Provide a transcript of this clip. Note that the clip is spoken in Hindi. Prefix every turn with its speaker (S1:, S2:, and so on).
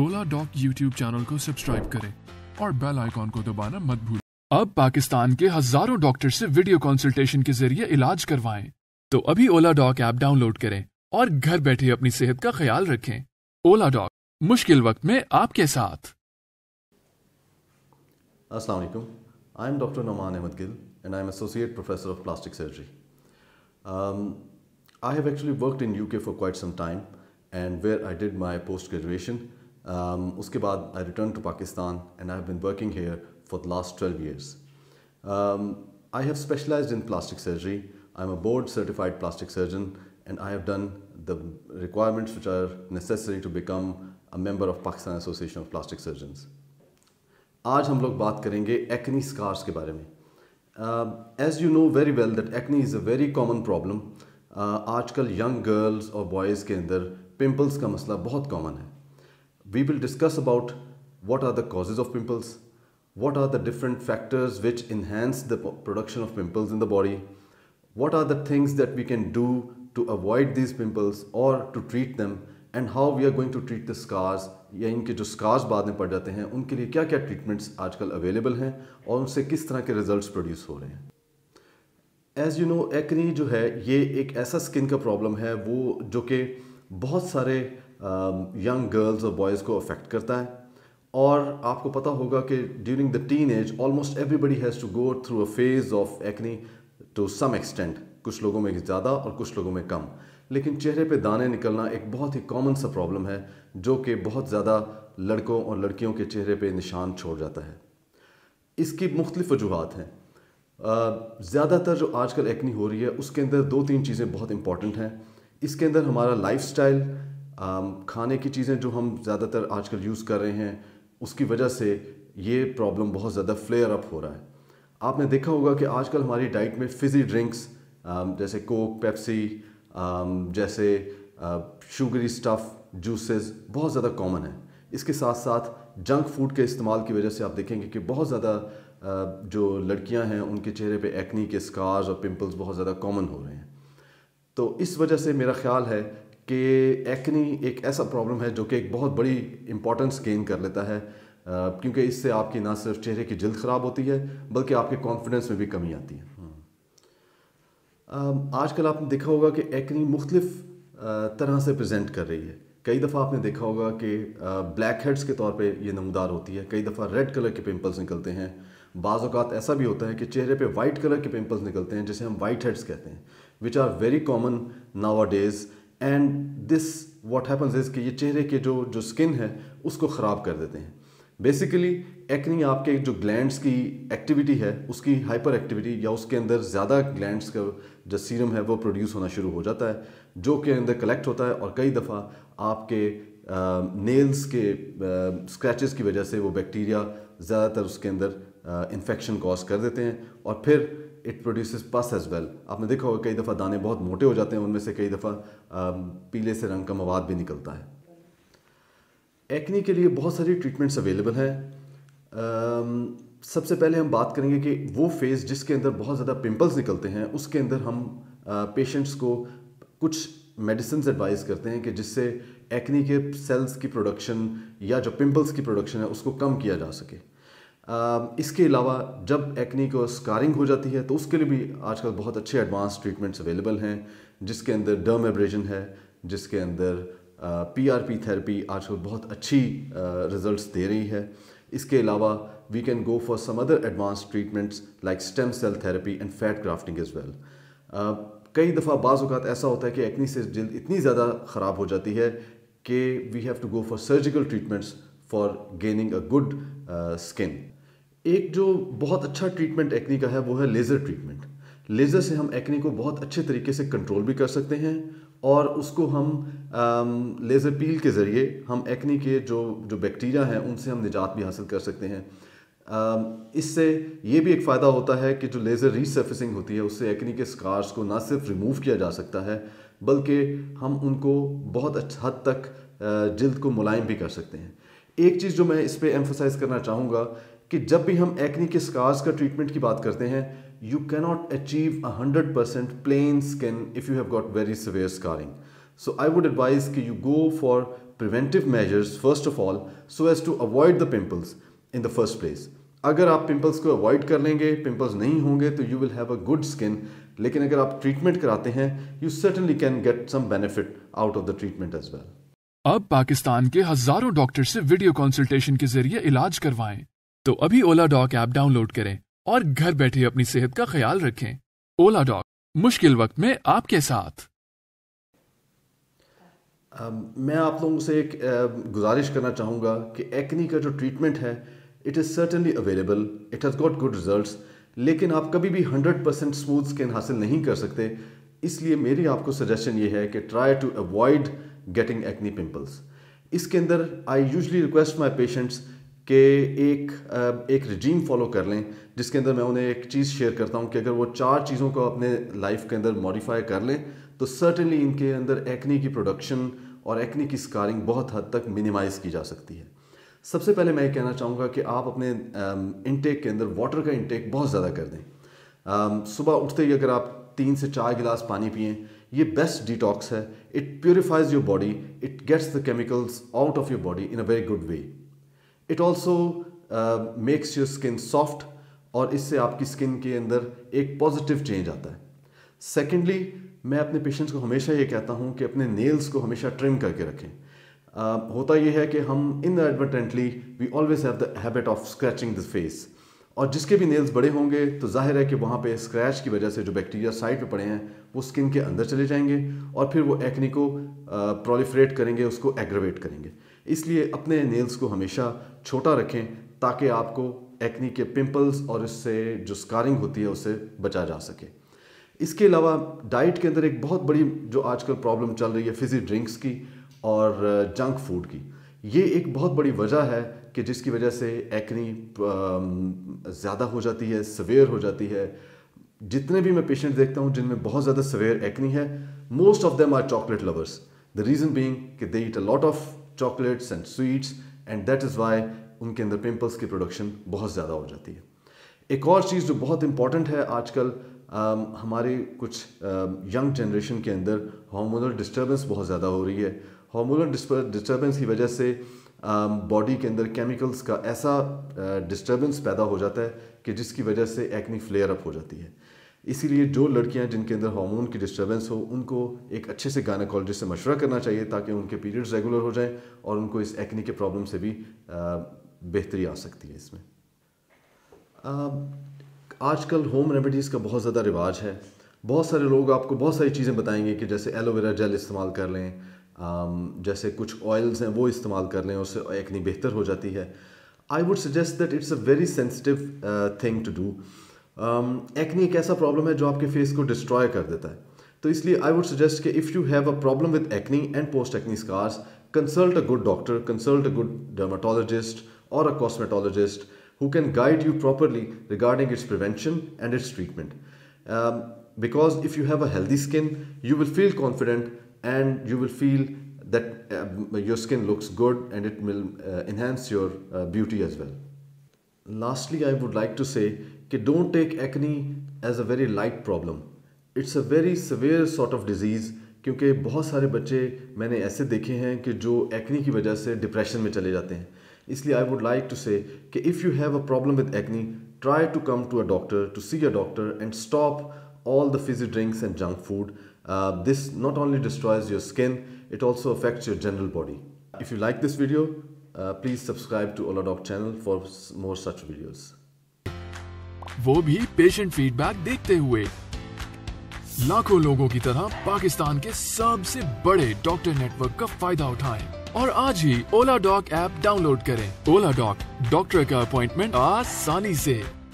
S1: ओला डॉक यूट्यूब चैनल को सब्सक्राइब करें और बेल आइकॉन को दबाना मत भूलें अब पाकिस्तान के हजारों डॉक्टर से वीडियो कंसल्टेशन के जरिए इलाज करवाएं तो अभी ओला डॉक ऐप डाउनलोड करें और घर बैठे अपनी सेहत का ख्याल रखें ओला डॉक मुश्किल वक्त में आपके साथ
S2: अस्सलाम वालेकुम I am doctor Naman Ahmad Gill and I am associate professor of plastic surgery I have actually worked in UK for quite some time and where I did my post graduation Um, उसके बाद I return to Pakistan and I have been working here for the last twelve years I have specialise in plastic surgery I am a board certified plastic surgeon and I have done the requirements which are necessary to become a member of Pakistan association of plastic surgeons आज हम लोग बात करेंगे एक्नी स्कार्स के बारे में as you know very well that acne is a very common problem आजकल यंग गर्ल्स और बॉयज़ के अंदर पिम्पल्स का मसला बहुत कॉमन है we will discuss about what are the causes of pimples, what are the different factors which enhance the production of pimples in the body, what are the things that we can do to avoid these pimples or to treat them and how we are going to treat the scars या इनके जो स्कार्स बाद में पड़ जाते हैं उनके लिए क्या क्या ट्रीटमेंट्स आजकल अवेलेबल हैं और उनसे किस तरह के रिजल्ट्स प्रोड्यूस हो रहे हैं एज़ यू नो एक्नी जो है ये एक ऐसा स्किन का प्रॉब्लम है वो जो कि बहुत सारे यंग गर्ल्स और बॉयज़ को अफेक्ट करता है और आपको पता होगा कि during the teenage almost everybody has to go through a phase of acne to some extent कुछ लोगों में ज़्यादा और कुछ लोगों में कम लेकिन चेहरे पे दाने निकलना एक बहुत ही कॉमन सा प्रॉब्लम है जो कि बहुत ज़्यादा लड़कों और लड़कियों के चेहरे पे निशान छोड़ जाता है इसकी मुख्तलिफ़ वजूहत हैं ज़्यादातर जो आजकल एक्नी हो रही है उसके अंदर दो तीन चीज़ें बहुत इंपॉर्टेंट हैं इसके अंदर हमारा लाइफ स्टाइल Um, खाने की चीज़ें जो हम ज़्यादातर आजकल यूज़ कर रहे हैं उसकी वजह से ये प्रॉब्लम बहुत ज़्यादा फ्लेयर अप हो रहा है आपने देखा होगा कि आजकल हमारी डाइट में फिज़ी ड्रिंक्स um, जैसे कोक पेप्सी um, जैसे शुगरी स्टफ़ जूसेस बहुत ज़्यादा कॉमन है इसके साथ साथ जंक फूड के इस्तेमाल की वजह से आप देखेंगे कि बहुत ज़्यादा uh, जो लड़कियां हैं उनके चेहरे पे एक्नी के स्कार्स और पिंपल्स बहुत ज़्यादा कॉमन हो रहे हैं तो इस वजह से मेरा ख्याल है कि एक्नी एक ऐसा प्रॉब्लम है जो कि एक बहुत बड़ी इंपॉर्टेंस गेन कर लेता है क्योंकि इससे आपकी ना सिर्फ चेहरे की जल्द ख़राब होती है बल्कि आपके कॉन्फिडेंस में भी कमी आती है हम्म। आजकल आपने देखा होगा कि एक्नी मुख्तलिफ तरह से प्रेजेंट कर रही है कई दफ़ा आपने देखा होगा कि ब्लैक हेड्स के तौर पे ये नमदार होती है कई दफ़ा रेड कलर के पिंपल्स निकलते हैं बाज़ ऐसा भी होता है कि चेहरे पे वाइट कलर के पिंपल्स निकलते हैं जिसे हम वाइट हेड्स कहते हैं which are very common nowadays and this what happens is कि ये चेहरे के जो जो स्किन है उसको ख़राब कर देते हैं बेसिकली एक्नी आपके जो ग्लैंड्स की एक्टिविटी है उसकी हाइपर एक्टिविटी या उसके अंदर ज़्यादा ग्लैंड्स का जो सीरम है वो प्रोड्यूस होना शुरू हो जाता है जो के अंदर कलेक्ट होता है और कई दफ़ा आपके नेल्स के स्क्रैचेस की वजह से वो बैक्टीरिया ज़्यादातर उसके अंदर इन्फेक्शन कॉज कर देते हैं और फिर it produces pus as well आपने देखा होगा कई दफ़ा दाने बहुत मोटे हो जाते हैं उनमें से कई दफ़ा पीले से रंग का मवाद भी निकलता है एक्नी के लिए बहुत सारी ट्रीटमेंट्स अवेलेबल हैं सबसे पहले हम बात करेंगे कि वो फेज़ जिसके अंदर बहुत ज़्यादा पिंपल्स निकलते हैं उसके अंदर हम पेशेंट्स को कुछ मेडिसिन एडवाइस करते हैं कि जिससे एक्नी के सेल्स की प्रोडक्शन या जो पिंपल्स की प्रोडक्शन है उसको कम किया जा सके Um, इसके अलावा जब एक्नी को स्कारिंग हो जाती है तो उसके लिए भी आजकल बहुत अच्छे एडवांस ट्रीटमेंट्स अवेलेबल हैं जिसके अंदर डर्म एब्रेजन है जिसके अंदर पी आर पी थेरेपी आजकल बहुत अच्छी रिजल्ट्स uh, दे रही है इसके अलावा we can go for some other advance treatments like stem cell therapy and fat grafting as well कई दफ़ा बाज़ अवत ऐसा होता है कि एक्नी से जल्द इतनी ज़्यादा ख़राब हो जाती है कि we have to go for surgical treatments for gaining a good skin एक जो बहुत अच्छा ट्रीटमेंट एक्ने का है वो है लेज़र ट्रीटमेंट लेज़र से हम एक्ने को बहुत अच्छे तरीके से कंट्रोल भी कर सकते हैं और उसको हम लेज़र पील के ज़रिए हम एक्ने के जो जो बैक्टीरिया हैं उनसे हम निजात भी हासिल कर सकते हैं इससे ये भी एक फ़ायदा होता है कि जो लेज़र रीसर्फिसिंग होती है उससे एक्ने के स्कार्स को ना सिर्फ रिमूव किया जा सकता है बल्कि हम उनको बहुत अच्छा हद तक जल्द को मुलायम भी कर सकते हैं एक चीज़ जो मैं इस पर एम्फोसाइज़ करना चाहूँगा कि जब भी हम एक्नी के स्कार्स का ट्रीटमेंट की बात करते हैं you cannot achieve a hundred percent plain skin if you have got very severe scarring so I would advise कि you go for preventive measures first of all so as to avoid the pimples in the first place अगर आप पिंपल्स को अवॉइड कर लेंगे पिम्पल्स नहीं होंगे तो you will have a good skin लेकिन अगर आप ट्रीटमेंट कराते हैं you certainly can get some benefit out of the treatment as well
S1: अब पाकिस्तान के हजारों डॉक्टर से वीडियो कंसल्टेशन के जरिए इलाज करवाएं तो अभी ओला डॉक ऐप डाउनलोड करें और घर बैठे अपनी सेहत का ख्याल रखें ओला डॉक मुश्किल वक्त में आपके साथ
S2: मैं आप लोगों से एक गुजारिश करना चाहूंगा कि एक्नी का जो ट्रीटमेंट है it is certainly available it has got good results लेकिन आप कभी भी 100 परसेंट स्मूथ स्किन हासिल नहीं कर सकते इसलिए मेरी आपको सजेशन ये है कि try to avoid getting acne pimples इसके अंदर I usually request my patients कि एक एक रजीम फॉलो कर लें जिसके अंदर मैं उन्हें एक चीज़ शेयर करता हूँ कि अगर वो चार चीज़ों को अपने लाइफ के अंदर मॉडिफाई कर लें तो सर्टनली इनके अंदर एक्नी की प्रोडक्शन और एक्नी की स्कारिंग बहुत हद तक मिनिमाइज़ की जा सकती है सबसे पहले मैं ये कहना चाहूँगा कि आप अपने इनटेक के अंदर वाटर का इनटेक बहुत ज़्यादा कर दें सुबह उठते ही अगर आप तीन से चार गिलास पानी पिए ये बेस्ट डिटॉक्स है it purifies your body it gets the chemicals out of your body in a very good way it also makes your skin soft और इससे आपकी स्किन के अंदर एक पॉजिटिव चेंज आता है सेकेंडली मैं अपने पेशेंट्स को हमेशा ये कहता हूँ कि अपने नेल्स को हमेशा ट्रिम करके रखें uh, होता यह है कि हम inadvertently we always have the habit of scratching the face और जिसके भी नेल्स बड़े होंगे तो जाहिर है कि वहाँ पे स्क्रैच की वजह से जो बैक्टीरिया साइड पे पड़े हैं वो स्किन के अंदर चले जाएंगे और फिर वो एक्नी को प्रोलिफ्रेट uh, करेंगे उसको एग्रवेट करेंगे इसलिए अपने नेल्स को हमेशा छोटा रखें ताकि आपको एक्नी के पिंपल्स और इससे जो स्कारिंग होती है उससे बचा जा सके इसके अलावा डाइट के अंदर एक बहुत बड़ी जो आजकल प्रॉब्लम चल रही है फिजी ड्रिंक्स की और जंक फूड की ये एक बहुत बड़ी वजह है कि जिसकी वजह से एक्नी ज़्यादा हो जाती है सवेयर हो जाती है जितने भी मैं पेशेंट देखता हूँ जिनमें बहुत ज़्यादा सवेयर एक्नी है most of them are chocolate lovers the reason being they eat a lot of chocolates and sweets and that is why उनके अंदर पिम्पल्स की प्रोडक्शन बहुत ज़्यादा हो जाती है एक और चीज़ जो बहुत इम्पॉर्टेंट है आजकल हमारी कुछ यंग जनरेशन के अंदर हार्मोनल डिस्टर्बेंस बहुत ज़्यादा हो रही है हार्मोनल डिस्टर्बेंस की वजह से बॉडी के अंदर केमिकल्स का ऐसा डिस्टर्बेंस पैदा हो जाता है कि जिसकी वजह से एक्नी फ्लेयर अप हो जाती है इसीलिए जो लड़कियां जिनके अंदर हार्मोन की डिस्टर्बेंस हो उनको एक अच्छे से गायनाकोलॉजिस्ट से मशवरा करना चाहिए ताकि उनके पीरियड्स रेगुलर हो जाएं और उनको इस एक्नी के प्रॉब्लम से भी बेहतरी आ सकती है इसमें आजकल होम रेमेडीज़ का बहुत ज़्यादा रिवाज है बहुत सारे लोग आपको बहुत सारी चीज़ें बताएंगे कि जैसे एलोवेरा जेल इस्तेमाल कर लें जैसे कुछ ऑयल्स हैं वो इस्तेमाल कर लें उससे एक्नी बेहतर हो जाती है I would suggest that it's a very sensitive thing to do Um, acne एक ऐसा प्रॉब्लम है जो आपके फेस को डिस्ट्रॉय कर देता है तो इसलिए आई वुड सजेस्ट कि if you have a problem with acne and post acne scars consult a good doctor consult a good dermatologist और a cosmetologist who can guide you properly regarding its prevention and its treatment. Um, because if you have a healthy skin, you will feel confident and you will feel that um, your skin looks good and it will uh, enhance your uh, beauty as well. Lastly, I would like to say कि don't take acne as a very light problem it's a very severe sort of disease क्योंकि बहुत सारे बच्चे मैंने ऐसे देखे हैं कि जो एक्नी की वजह से डिप्रेशन में चले जाते हैं इसलिए I would like to say कि if you have a problem with acne try to come to a doctor to see a doctor and stop all the fizzy drinks and junk food this not only destroys your skin it also affects your general body if you like this video please subscribe to Ola Doc channel for more such videos
S1: वो भी पेशेंट फीडबैक देखते हुए लाखों लोगों की तरह पाकिस्तान के सबसे बड़े डॉक्टर नेटवर्क का फायदा उठाएं और आज ही ओला डॉक ऐप डाउनलोड करें ओला डॉक डॉक्टर का अपॉइंटमेंट आसानी से